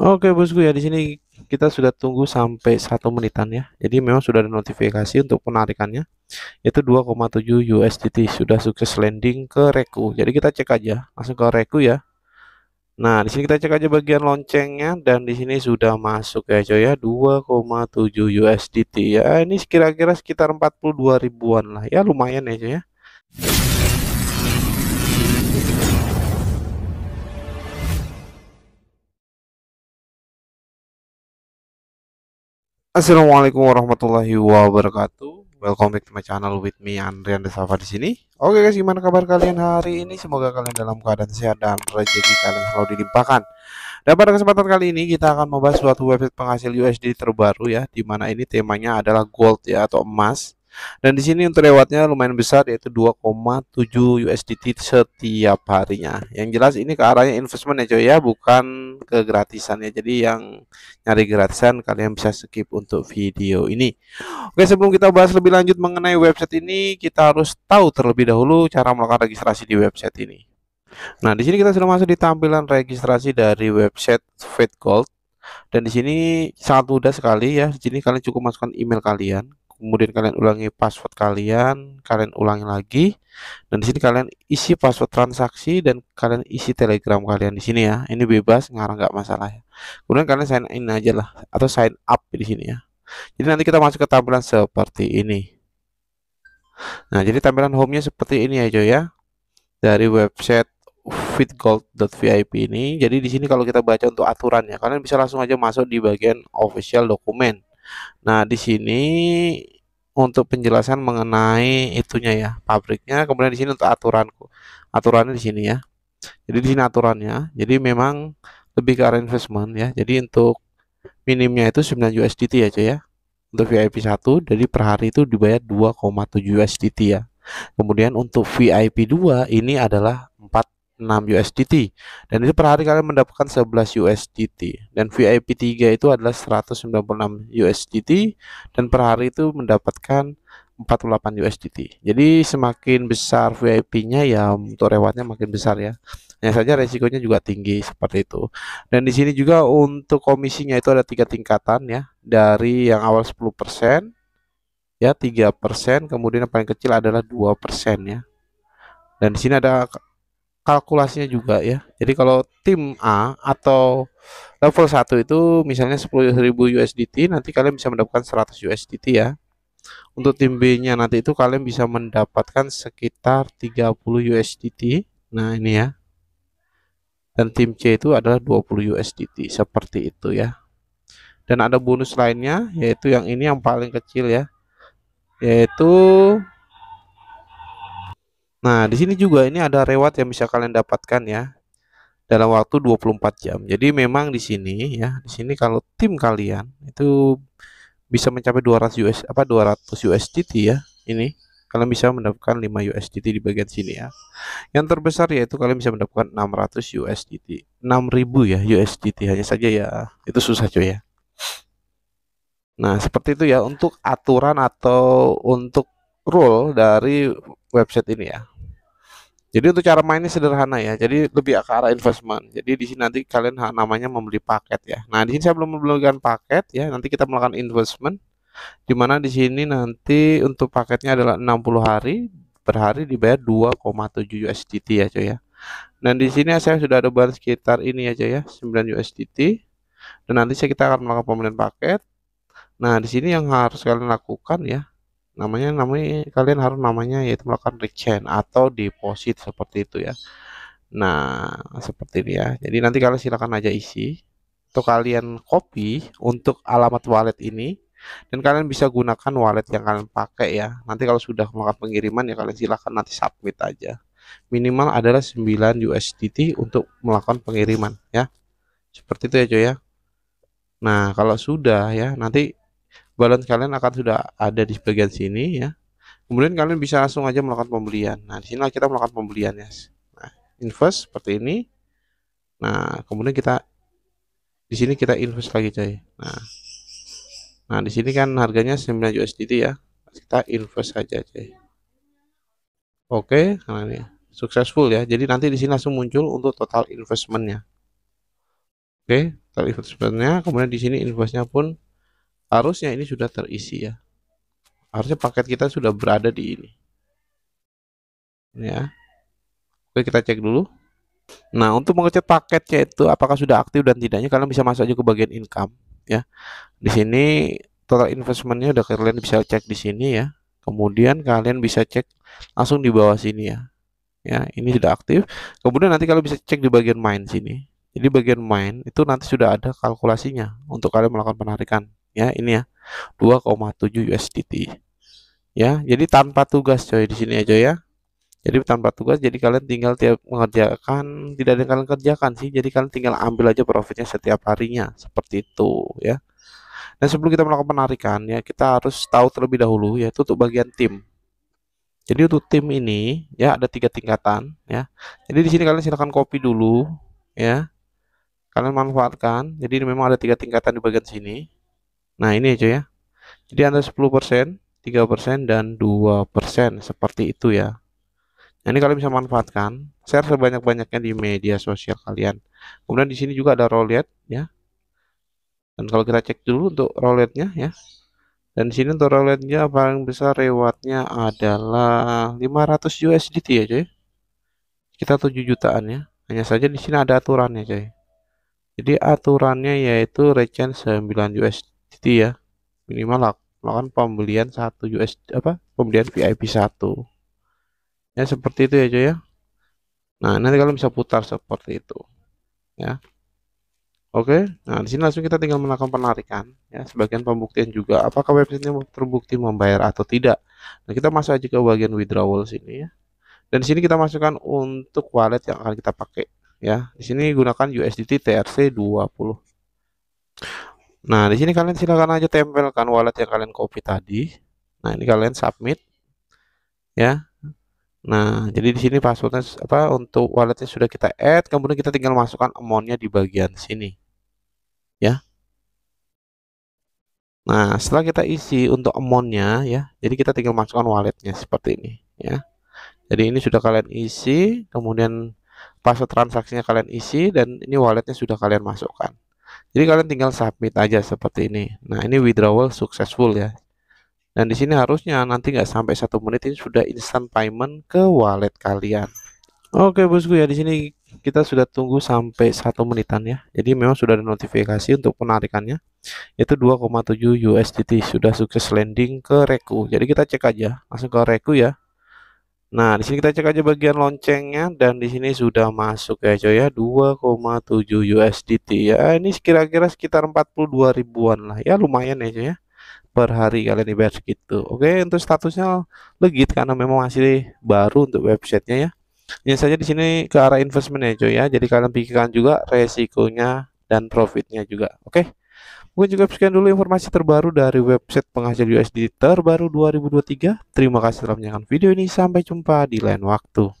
Oke bosku ya di sini kita sudah tunggu sampai satu menitan ya. Jadi memang sudah ada notifikasi untuk penarikannya itu 2,7 USDT sudah sukses landing ke Reku. Jadi kita cek aja langsung ke Reku ya. Nah, di sini kita cek aja bagian loncengnya dan di sini sudah masuk ya coy ya 2,7 USDT ya. Ini kira-kira sekitar 42 ribuan lah ya lumayan ya coy ya. Assalamualaikum warahmatullahi wabarakatuh. Welcome back to my channel with me Andrian Desava di sini. Oke guys, gimana kabar kalian hari ini? Semoga kalian dalam keadaan sehat dan rezeki kalian selalu dilimpahkan. Dan pada kesempatan kali ini kita akan membahas suatu website penghasil USD terbaru ya, di mana ini temanya adalah gold ya atau emas. Dan di sini untuk rewardnya lumayan besar yaitu 2,7 USDT setiap harinya. Yang jelas ini ke arahnya investment ya coy ya, bukan ke gratisannya. Jadi yang nyari gratisan kalian bisa skip untuk video ini. Oke, sebelum kita bahas lebih lanjut mengenai website ini, kita harus tahu terlebih dahulu cara melakukan registrasi di website ini. Nah, di sini kita sudah masuk di tampilan registrasi dari website Fed Gold. Dan di sini sangat mudah sekali ya. Di sini kalian cukup masukkan email kalian kemudian kalian ulangi password kalian, kalian ulangi lagi. Dan di sini kalian isi password transaksi dan kalian isi Telegram kalian di sini ya. Ini bebas, ngarang nggak masalah ya. Kemudian kalian sign in aja lah atau sign up di sini ya. Jadi nanti kita masuk ke tampilan seperti ini. Nah, jadi tampilan home-nya seperti ini ya aja ya. Dari website fitgold.vip ini. Jadi di sini kalau kita baca untuk aturannya, kalian bisa langsung aja masuk di bagian official dokumen. Nah, di sini untuk penjelasan mengenai itunya ya, pabriknya. Kemudian di sini untuk aturanku. Aturannya di sini ya. Jadi di sini aturannya. Jadi memang lebih ke arah investment ya. Jadi untuk minimnya itu 9 USDT aja ya. Untuk VIP 1 jadi per hari itu dibayar 2,7 USDT ya. Kemudian untuk VIP 2 ini adalah 6 USDT dan itu per hari kalian mendapatkan 11 USDT dan VIP 3 itu adalah 196 USDT dan per hari itu mendapatkan 48 USDT jadi semakin besar VIP-nya ya untuk rewardnya makin besar ya hanya saja resikonya juga tinggi seperti itu dan di sini juga untuk komisinya itu ada tiga tingkatan ya dari yang awal 10% ya 3% persen kemudian yang paling kecil adalah 2% persen ya dan di sini ada kalkulasinya juga ya. Jadi kalau tim A atau level 1 itu misalnya 10.000 USDT, nanti kalian bisa mendapatkan 100 USDT ya. Untuk tim B-nya nanti itu kalian bisa mendapatkan sekitar 30 USDT. Nah, ini ya. Dan tim C itu adalah 20 USDT seperti itu ya. Dan ada bonus lainnya yaitu yang ini yang paling kecil ya. Yaitu Nah, di sini juga ini ada reward yang bisa kalian dapatkan ya dalam waktu 24 jam. Jadi memang di sini ya, di sini kalau tim kalian itu bisa mencapai 200 US apa 200 USDT ya. Ini kalian bisa mendapatkan 5 USDT di bagian sini ya. Yang terbesar yaitu kalian bisa mendapatkan 600 USDT. 6000 ya USDT hanya saja ya. Itu susah cuy ya. Nah, seperti itu ya untuk aturan atau untuk rule dari website ini ya. Jadi untuk cara mainnya sederhana ya. Jadi lebih ke arah investment. Jadi di sini nanti kalian namanya membeli paket ya. Nah, di sini saya belum membelikan paket ya. Nanti kita melakukan investment di mana di sini nanti untuk paketnya adalah 60 hari per hari dibayar 2,7 USDT ya cuy ya. Dan di sini saya sudah ada bahan sekitar ini aja ya, 9 ya. USDT. Dan nanti saya kita akan melakukan pembelian paket. Nah, di sini yang harus kalian lakukan ya, namanya namanya kalian harus namanya yaitu melakukan rechain atau deposit seperti itu ya nah seperti ini ya jadi nanti kalian silakan aja isi atau kalian copy untuk alamat wallet ini dan kalian bisa gunakan wallet yang kalian pakai ya nanti kalau sudah melakukan pengiriman ya kalian silakan nanti submit aja minimal adalah 9 USDT untuk melakukan pengiriman ya seperti itu ya cuy ya Nah kalau sudah ya nanti balance kalian akan sudah ada di bagian sini ya kemudian kalian bisa langsung aja melakukan pembelian nah sini kita melakukan pembelian ya nah, invest seperti ini nah kemudian kita di sini kita invest lagi coy nah nah di sini kan harganya 9 USDT ya kita invest aja coy oke karena ini successful ya jadi nanti di sini langsung muncul untuk total investmentnya oke total investmentnya kemudian di sini investnya pun harusnya ini sudah terisi ya harusnya paket kita sudah berada di ini ya oke kita cek dulu nah untuk mengecek paketnya itu apakah sudah aktif dan tidaknya kalian bisa masuk aja ke bagian income ya di sini total investmentnya udah kalian bisa cek di sini ya kemudian kalian bisa cek langsung di bawah sini ya ya ini sudah aktif kemudian nanti kalau bisa cek di bagian main sini jadi bagian main itu nanti sudah ada kalkulasinya untuk kalian melakukan penarikan ya ini ya 2,7 USDT ya jadi tanpa tugas coy di sini aja ya, ya jadi tanpa tugas jadi kalian tinggal tiap mengerjakan tidak ada yang kalian kerjakan sih jadi kalian tinggal ambil aja profitnya setiap harinya seperti itu ya dan sebelum kita melakukan penarikan ya kita harus tahu terlebih dahulu yaitu untuk bagian tim jadi untuk tim ini ya ada tiga tingkatan ya jadi di sini kalian silahkan copy dulu ya kalian manfaatkan jadi memang ada tiga tingkatan di bagian sini Nah, ini aja ya. Jadi antara 10%, 3%, dan 2% seperti itu ya. Nah, ini kalian bisa manfaatkan. Share sebanyak-banyaknya di media sosial kalian. Kemudian di sini juga ada roulette ya. Dan kalau kita cek dulu untuk roulette-nya ya. Dan di sini untuk roulette-nya paling besar rewardnya adalah 500 USDT ya, coy. Kita 7 jutaan ya. Hanya saja di sini ada aturannya, coy. Jadi aturannya yaitu recen 9 USDT jadi ya minimal melakukan pembelian satu US apa pembelian VIP satu ya seperti itu ya cuy ya nah nanti kalau bisa putar seperti itu ya Oke, nah di sini langsung kita tinggal melakukan penarikan ya sebagian pembuktian juga apakah websitenya terbukti membayar atau tidak. Nah kita masuk aja ke bagian withdrawal sini ya. Dan di sini kita masukkan untuk wallet yang akan kita pakai ya. Di sini gunakan USDT TRC 20. Nah, di sini kalian silakan aja tempelkan wallet yang kalian copy tadi. Nah, ini kalian submit ya. Nah, jadi di sini passwordnya apa untuk walletnya sudah kita add, kemudian kita tinggal masukkan amountnya di bagian sini. Ya. Nah, setelah kita isi untuk amountnya ya, jadi kita tinggal masukkan walletnya seperti ini ya. Jadi ini sudah kalian isi, kemudian password transaksinya kalian isi dan ini walletnya sudah kalian masukkan. Jadi kalian tinggal submit aja seperti ini. Nah ini withdrawal successful ya. Dan di sini harusnya nanti nggak sampai satu menit ini sudah instant payment ke wallet kalian. Oke bosku ya di sini kita sudah tunggu sampai satu menitan ya. Jadi memang sudah ada notifikasi untuk penarikannya yaitu 2,7 USDT sudah sukses landing ke Reku. Jadi kita cek aja langsung ke Reku ya. Nah, di sini kita cek aja bagian loncengnya dan di sini sudah masuk ya coy ya 2,7 USDT ya. Ini kira-kira sekitar 42 ribuan lah ya, lumayan ya coy ya. Per hari kalian dibayar segitu. Oke, untuk statusnya legit karena memang masih baru untuk websitenya ya. Ini saja di sini ke arah investment ya coy ya. Jadi kalian pikirkan juga resikonya dan profitnya juga. Oke. Mungkin juga sekian dulu informasi terbaru dari website penghasil USD terbaru 2023. Terima kasih telah menyaksikan video ini. Sampai jumpa di lain waktu.